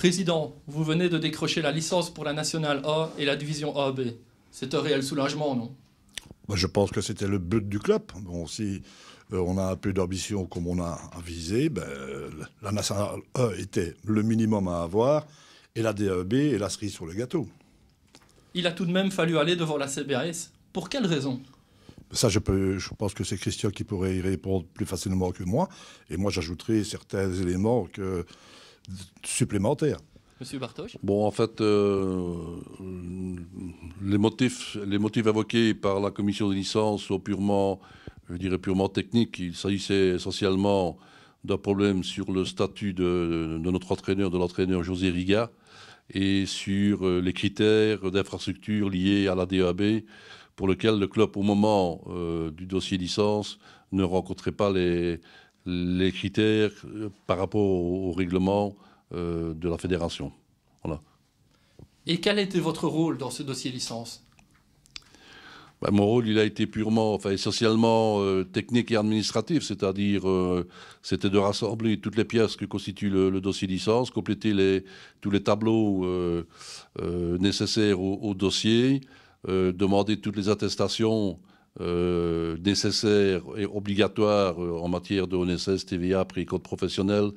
Président, vous venez de décrocher la licence pour la nationale A et la division AB. C'est un réel soulagement, non bah, Je pense que c'était le but du club. Bon, si euh, on a un peu d'ambition comme on a visé, ben, la nationale A était le minimum à avoir et la DAB e, est la cerise sur le gâteau. Il a tout de même fallu aller devant la CBAS. Pour quelles raisons ça, je, je pense que c'est Christian qui pourrait y répondre plus facilement que moi. Et moi, j'ajouterai certains éléments que supplémentaire. Monsieur Bartoche Bon, en fait, euh, les, motifs, les motifs par la commission des licences sont purement, je dirais purement techniques. Il s'agissait essentiellement d'un problème sur le statut de, notre entraîneur, de l'entraîneur José Riga, et sur euh, les critères d'infrastructure liés à la DAB, pour lequel le club, au moment euh, du dossier licence, ne rencontrait pas les, les critères euh, par rapport au, règlement euh, de la fédération. Voilà. Et quel était votre rôle dans ce dossier licence ben, mon rôle, il a été purement, enfin essentiellement euh, technique et administratif, c'est-à-dire c'était de rassembler toutes les pièces que constitue le, dossier licence, compléter les, tous les tableaux nécessaires au, au dossier, demander toutes les attestations euh, nécessaires et obligatoires euh, en matière de ONSS, TVA, prix code professionnel,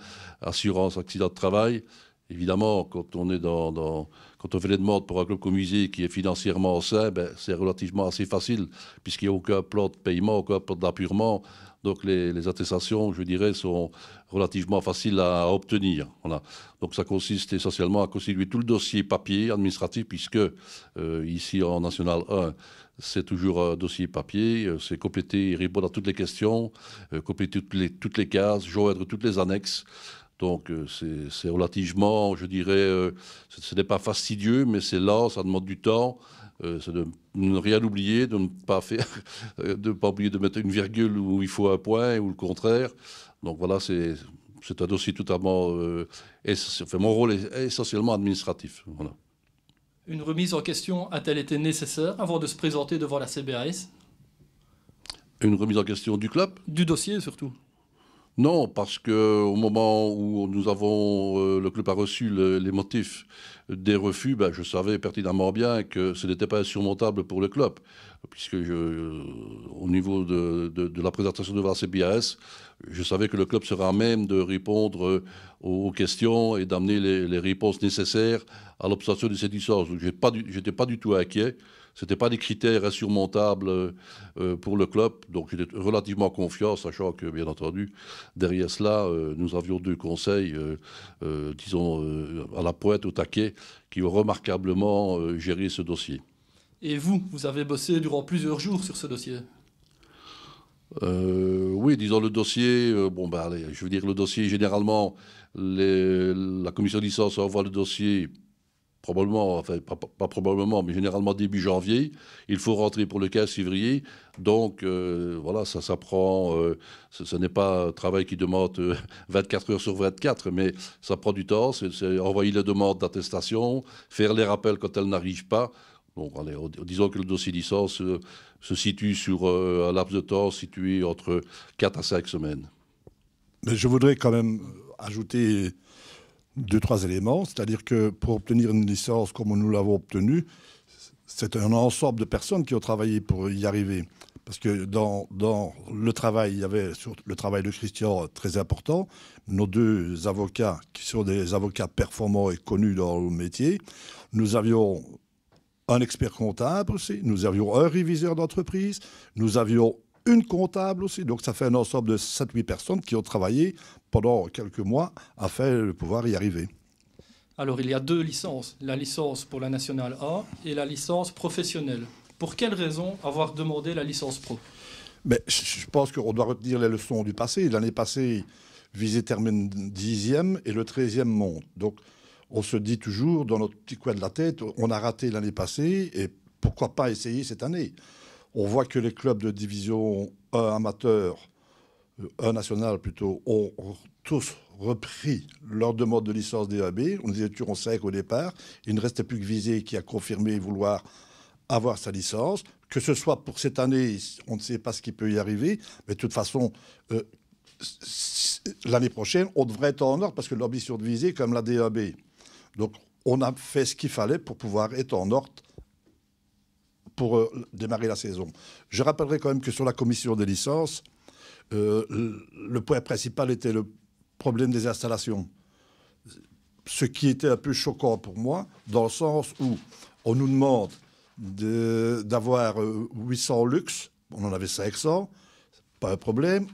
assurance accident de travail, Évidemment, quand on, est dans, quand on fait des demandes pour un club commisé qui est financièrement sain, ben, c'est relativement assez facile, puisqu'il n'y a aucun plan de paiement, aucun plan d'appurement. Donc les, attestations, je dirais, sont relativement faciles à, obtenir. Voilà. Donc ça consiste essentiellement à constituer tout le dossier papier administratif, puisque euh, ici en National 1, c'est toujours un dossier papier, euh, c'est compléter, répondre à toutes les questions, euh, compléter toutes les cases, joindre toutes les annexes. Donc euh, c'est relativement, je dirais, euh, ce, n'est pas fastidieux, mais c'est lent, ça demande du temps. Euh, c'est de ne rien oublier, de ne pas faire, de pas oublier de mettre une virgule où il faut un point ou le contraire. Donc voilà, c'est un dossier totalement. Euh, enfin, mon rôle est essentiellement administratif. Voilà. Une remise en question a-t-elle été nécessaire avant de se présenter devant la CBAS Une remise en question du club Du dossier surtout. Non, parce qu'au moment où nous avons, euh, le club a reçu les motifs des refus, ben, je savais pertinemment bien que ce n'était pas insurmontable pour le club puisque je, au niveau de, la présentation de la CBS, je savais que le club sera à même de répondre aux, questions et d'amener les, réponses nécessaires à l'obtention de cette licence. je n'étais pas du tout inquiet. Ce pas des critères insurmontables euh, pour le club. Donc, j'étais relativement confiant, sachant que, bien entendu, derrière cela, euh, nous avions deux conseils, euh, disons, à la poète, au taquet, qui ont remarquablement géré ce dossier. Et vous, vous avez bossé durant plusieurs jours sur ce dossier euh, oui, disons le dossier, euh, bon, bah, allez, je veux dire le dossier, généralement, la commission de licence envoie le dossier, probablement, enfin pas, probablement, mais généralement début janvier. Il faut rentrer pour le 15 février. Donc euh, voilà, ça s'apprend, ce, ce n'est pas un travail qui demande 24 heures sur 24, mais ça prend du temps. C'est envoyer les demandes d'attestation, faire les rappels quand elles n'arrivent pas. Bon allez, disons que le dossier licence se, situe sur euh, un laps de temps situé entre 4 à 5 semaines. Mais je voudrais quand même ajouter deux, trois éléments. C'est-à-dire que pour obtenir une licence comme nous l'avons obtenue, c'est un ensemble de personnes qui ont travaillé pour y arriver. Parce que dans, dans le travail, il y avait sur le travail de Christian très important. Nos deux avocats, qui sont des avocats performants et connus dans le métier, nous avions un expert comptable aussi, nous avions un réviseur d'entreprise, nous avions une comptable aussi. Donc ça fait un ensemble de 7-8 personnes qui ont travaillé pendant quelques mois afin de pouvoir y arriver. Alors il y a deux licences, la licence pour la nationale A et la licence professionnelle. Pour quelle raison avoir demandé la licence pro Mais je pense qu'on doit retenir les leçons du passé. L'année passée, Visée termine 10e et le 13e monte. Donc on se dit toujours dans notre petit coin de la tête, on a raté l'année passée et pourquoi pas essayer cette année On voit que les clubs de division 1 amateur, 1 euh, national plutôt, ont tous repris leur demande de licence DAB. On disait toujours en 5 au départ. Il ne restait plus que Visé qui a confirmé vouloir avoir sa licence. Que ce soit pour cette année, on ne sait pas ce qui peut y arriver. Mais de toute façon, euh, l'année prochaine, on devrait être en ordre parce que l'ambition de Visé, comme la DAB, donc on a fait ce qu'il fallait pour pouvoir être en ordre pour euh, démarrer la saison. Je rappellerai quand même que sur la commission des licences, euh, le point principal était le problème des installations. Ce qui était un peu choquant pour moi, dans le sens où on nous demande d'avoir 800 euh, luxe, on en avait 500, pas un problème.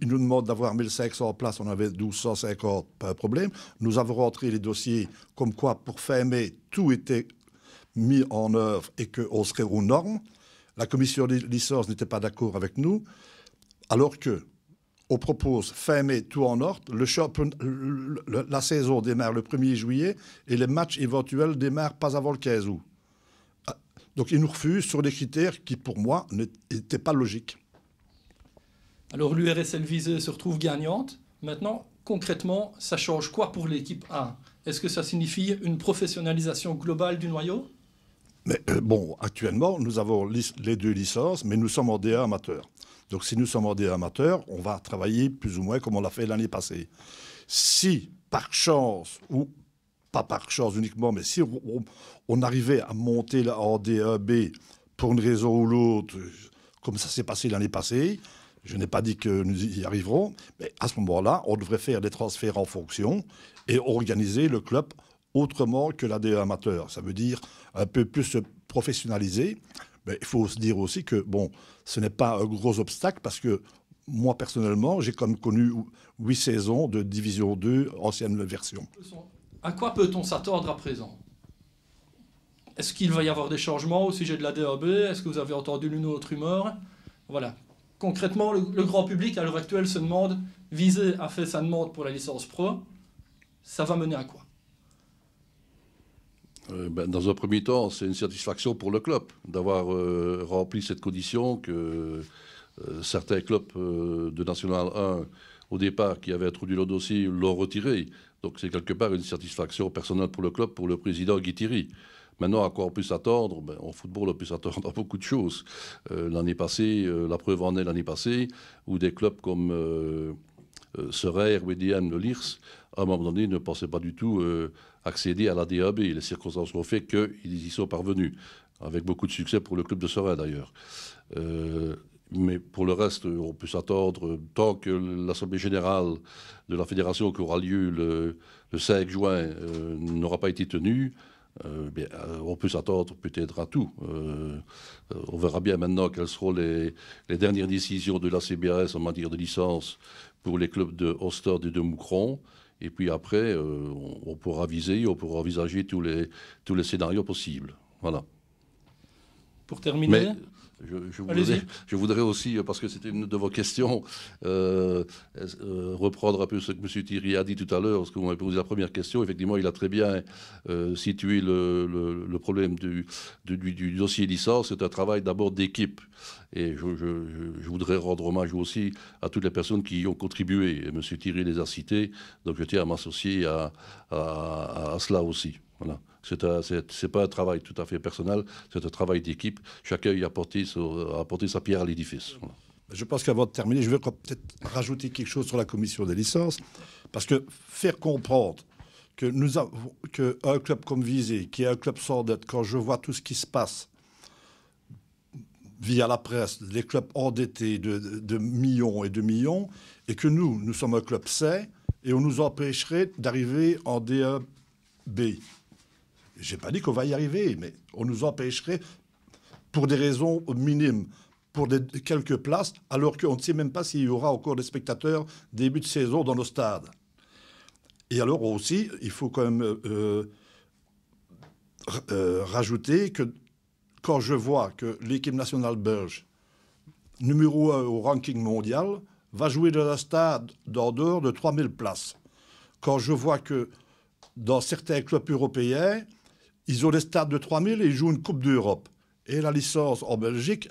Il nous demande d'avoir 1500 places, on avait 1250, pas de problème. Nous avons rentré les dossiers comme quoi pour fin mai, tout était mis en œuvre et qu'on serait aux normes. La commission des licences n'était pas d'accord avec nous, alors que on propose fin mai tout en ordre. la saison démarre le 1er juillet et les matchs éventuels démarrent pas avant le 15 août. Ah, donc ils nous refusent sur des critères qui, pour moi, n'étaient pas logiques. Alors l'URSL visée se retrouve gagnante. Maintenant, concrètement, ça change quoi pour l'équipe A Est-ce que ça signifie une professionnalisation globale du noyau mais euh, bon, actuellement, nous avons les deux licences, mais nous sommes en d amateur. Donc si nous sommes en D1 amateur, on va travailler plus ou moins comme on l'a fait l'année passée. Si, par chance, ou pas par chance uniquement, mais si on, arrivait à monter en d b pour une raison ou l'autre, comme ça s'est passé l'année passée, je n'ai pas dit que nous y arriverons, mais à ce moment-là, on devrait faire des transferts en fonction et organiser le club autrement que la amateur. Ça veut dire un peu plus se professionnaliser. Mais il faut se dire aussi que, bon, ce n'est pas un gros obstacle parce que moi, personnellement, j'ai même connu huit saisons de Division 2, ancienne version. À quoi peut-on s'attendre à présent Est-ce qu'il va y avoir des changements au sujet de la DAB Est-ce que vous avez entendu l'une ou l'autre rumeur Voilà concrètement, le, grand public, à l'heure actuelle, se demande, Visé a fait sa demande pour la licence pro, ça va mener à quoi euh, ben, Dans un premier temps, c'est une satisfaction pour le club d'avoir euh, rempli cette condition que euh, certains clubs de National 1, au départ, qui avaient introduit le dossier, l'ont retiré. Donc c'est quelque part une satisfaction personnelle pour le club, pour le président Guitiri. Maintenant, à quoi on peut s'attendre ben, En football, on peut s'attendre à beaucoup de choses. Euh, l'année passée, euh, la preuve en est l'année passée, où des clubs comme euh, euh Serrer, Wedian, Le Lirs, à un moment donné, ne pensaient pas du tout accéder à la DAB. Les circonstances ont fait qu'ils y sont parvenus, avec beaucoup de succès pour le club de serre d'ailleurs. Mais pour le reste, on peut s'attendre, tant que l'Assemblée générale de la Fédération qui aura lieu le, 5 juin n'aura pas été tenue, euh, euh, on peut s'attendre peut-être à tout. Euh, on verra bien maintenant quelles seront les, dernières décisions de la CBRS en matière de licence pour les clubs de Oster et de Moucron. Et puis après, on, pourra viser, on pourra envisager tous les, les scénarios possibles. Voilà. Pour terminer. Je, voudrais, aussi, euh, parce que c'était une de vos questions, euh, euh, reprendre un peu ce que M. Thierry a dit tout à l'heure, parce que vous m'avez posé la première question. Effectivement, il a très bien situé le, problème du, dossier licence. C'est un travail d'abord d'équipe. Et je, voudrais rendre hommage aussi à toutes les personnes qui y ont contribué. Et M. Thierry les a cités, donc je tiens à m'associer à, à, cela aussi. Voilà. C'est pas un travail tout à fait personnel, c'est un travail d'équipe. Chacun y a apporté, sa pierre à l'édifice. Je pense qu'avant de terminer, je veux peut-être rajouter quelque chose sur la commission des licences, parce que faire comprendre que nous que un club comme Visé, qui est un club sans dette, quand je vois tout ce qui se passe via la presse, les clubs endettés de, de, millions et de millions, et que nous, nous sommes un club sain, et on nous empêcherait d'arriver en D1B je n'ai pas dit qu'on va y arriver, mais on nous empêcherait pour des raisons minimes, pour quelques places, alors qu'on ne sait même pas s'il y aura encore des spectateurs début de saison dans le stade. Et alors aussi, il faut quand même euh, euh, euh, rajouter que quand je vois que l'équipe nationale belge, numéro 1 au ranking mondial, va jouer dans un stade d'en dehors de 3000 places, quand je vois que dans certains clubs européens, ils ont des stades de 3000 et ils jouent une Coupe d'Europe. Et la licence en Belgique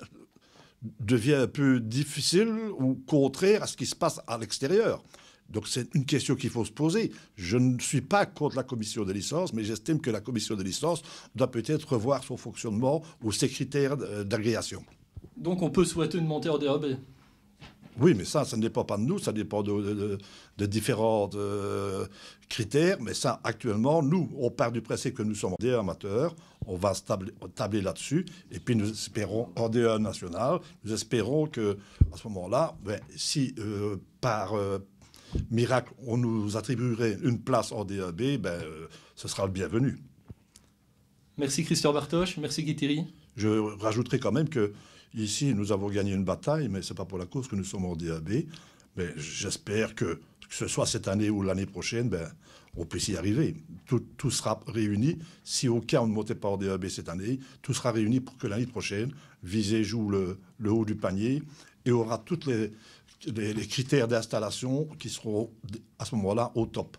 devient un peu difficile ou contraire à ce qui se passe à l'extérieur. Donc c'est une question qu'il faut se poser. Je ne suis pas contre la commission des licences, mais j'estime que la commission des licences doit peut-être revoir son fonctionnement ou ses critères euh, d'agrégation. Donc on peut souhaiter une montée en dérobé oui, mais ça, ça ne dépend pas de nous, ça dépend de, différents euh, critères. Mais ça, actuellement, nous, on part du principe que nous sommes des amateurs. On va tabler, tabler là-dessus. Et puis, nous espérons, en D1 e national, nous espérons que, à ce moment-là, ben, si euh, par euh, miracle, on nous attribuerait une place en d e ben, b ce sera le bienvenu. Merci Christian Bartoche, merci Guéthéry. Je rajouterai quand même que Ici, nous avons gagné une bataille, mais ce n'est pas pour la cause que nous sommes en DAB. Mais j'espère que, que ce soit cette année ou l'année prochaine, ben, on puisse y arriver. Tout, sera réuni. Si aucun on ne montait pas en DAB cette année, tout sera réuni pour que l'année prochaine, Visée joue le, haut du panier et aura tous les, les critères d'installation qui seront à ce moment-là au top.